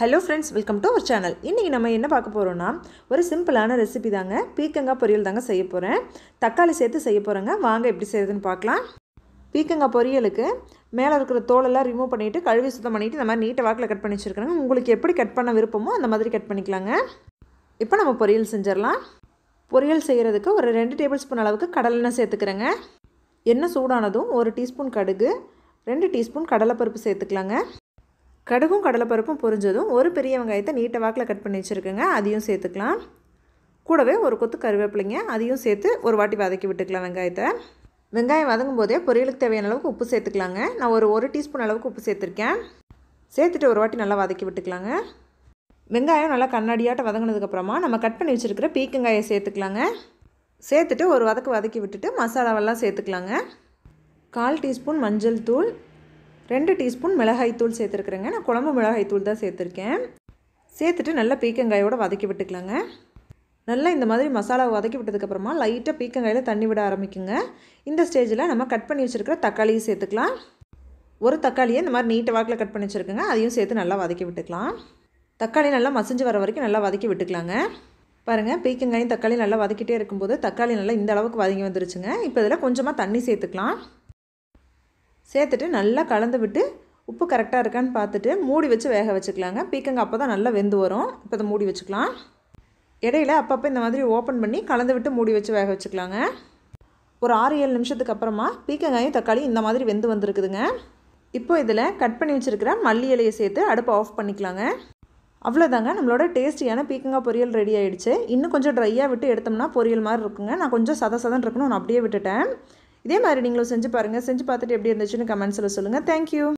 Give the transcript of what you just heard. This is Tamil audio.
hello friends welcome to our channel இன்றைக்கி நம்ம என்ன பார்க்க போகிறோம்னா ஒரு சிம்பிளான ரெசிபி தாங்க பீக்கங்காய் பொரியல் தாங்க செய்ய போகிறேன் தக்காளி சேர்த்து செய்ய போகிறேங்க வாங்க எப்படி செய்யுதுன்னு பார்க்கலாம் பீக்கங்காய் பொரியலுக்கு மேலே இருக்கிற தோலெல்லாம் ரிமூவ் பண்ணிவிட்டு கழுவி சுத்தம் பண்ணிவிட்டு இந்த மாதிரி நீட்டை வாக்கில் கட் பண்ணி வச்சுருக்காங்க உங்களுக்கு எப்படி கட் பண்ண விருப்பமோ அந்த மாதிரி கட் பண்ணிக்கலாங்க இப்போ நம்ம பொரியல் செஞ்சிடலாம் பொரியல் செய்கிறதுக்கு ஒரு ரெண்டு டேபிள் ஸ்பூன் அளவுக்கு கடலெண்ணெய் சேர்த்துக்கிறேங்க எண்ணெய் சூடானதும் ஒரு டீஸ்பூன் கடுகு ரெண்டு டீஸ்பூன் கடலைப்பருப்பு சேர்த்துக்கலாங்க கடுகும் கடலைப்பருப்பும் பொரிஞ்சதும் ஒரு பெரிய வெங்காயத்தை நீட்டை வாக்கில் கட் பண்ணி வச்சுருக்கேங்க அதையும் சேர்த்துக்கலாம் கூடவே ஒரு கொத்து கருவேப்பிலைங்க அதையும் சேர்த்து ஒரு வாட்டி வதக்கி விட்டுக்கலாம் வெங்காயத்தை வெங்காயம் வதங்கும் போதே பொரியலுக்கு தேவையான அளவுக்கு உப்பு சேர்த்துக்கலாங்க நான் ஒரு ஒரு டீஸ்பூன் அளவுக்கு உப்பு சேர்த்துருக்கேன் சேர்த்துட்டு ஒரு வாட்டி நல்லா வதக்கி விட்டுக்கலாங்க வெங்காயம் நல்லா கண்ணாடியாட்ட வதங்கினதுக்கப்புறமா நம்ம கட் பண்ணி வச்சுருக்கிற பீக்கங்காயை சேர்த்துக்கலாங்க சேர்த்துட்டு ஒரு வதக்கு வதக்கி விட்டுட்டு மசாலாவெல்லாம் சேர்த்துக்கலாங்க கால் டீஸ்பூன் மஞ்சள் தூள் ரெண்டு டீஸ்பூன் மிளகாய்த்தூள் சேர்த்துருக்குறேங்க நான் குழம்பு மிளகாய்த்தூள் தான் சேர்த்துருக்கேன் சேர்த்துட்டு நல்லா பீக்கங்காயோடு வதக்கி விட்டுக்கலாங்க நல்லா இந்த மாதிரி மசாலாவை வதக்கி விட்டதுக்கப்புறமா லைட்டாக பீக்கங்காயில் தண்ணி விட ஆரம்பிக்குங்க இந்த ஸ்டேஜில் நம்ம கட் பண்ணி வச்சுருக்கிற தக்காளியும் சேர்த்துக்கலாம் ஒரு தக்காளியை இந்த மாதிரி நீட்டை வாக்கில் கட் பண்ணி வச்சுருக்கோங்க அதையும் சேர்த்து நல்லா வதக்கி விட்டுக்கலாம் தக்காளி நல்லா மசிஞ்சு வர வரைக்கும் நல்லா வதக்கி விட்டுக்கலாங்க பாருங்கள் பீக்கங்காயும் தக்காளி நல்லா வதக்கிட்டே இருக்கும்போது தக்காளி நல்லா இந்த அளவுக்கு வதங்கி வந்துருச்சுங்க இப்போ இதில் கொஞ்சமாக தண்ணி சேர்த்துக்கலாம் சேர்த்துட்டு நல்லா கலந்து விட்டு உப்பு கரெக்டாக இருக்கான்னு பார்த்துட்டு மூடி வச்சு வேக வச்சுக்கலாங்க பீக்கங்காய் அப்போ தான் நல்லா வெந்து வரும் இப்போ அதை மூடி வச்சுக்கலாம் இடையில அப்பப்போ இந்த மாதிரி ஓப்பன் பண்ணி கலந்து விட்டு மூடி வச்சு வேக வச்சுக்கலாங்க ஒரு ஆறு ஏழு நிமிஷத்துக்கு அப்புறமா பீக்கங்காயும் தக்காளி இந்த மாதிரி வெந்து வந்திருக்குதுங்க இப்போ இதில் கட் பண்ணி வச்சுருக்கிற மல்லி இலையை சேர்த்து அடுப்பை ஆஃப் பண்ணிக்கலாங்க அவ்வளோதாங்க நம்மளோட டேஸ்டியான பீக்கங்காய் பொரியல் ரெடி ஆகிடுச்சு இன்னும் கொஞ்சம் ட்ரையாக விட்டு எடுத்தோம்னா பொரியல் மாதிரி இருக்குங்க நான் கொஞ்சம் சத சதன் இருக்கணும் நான் அப்படியே விட்டுட்டேன் இதே மாதிரி நீங்களும் செஞ்சு பாருங்கள் செஞ்சு பார்த்துட்டு எப்படி இருந்துச்சுன்னு கமெண்ட்ஸில் சொல்லுங்கள் தேங்க்யூ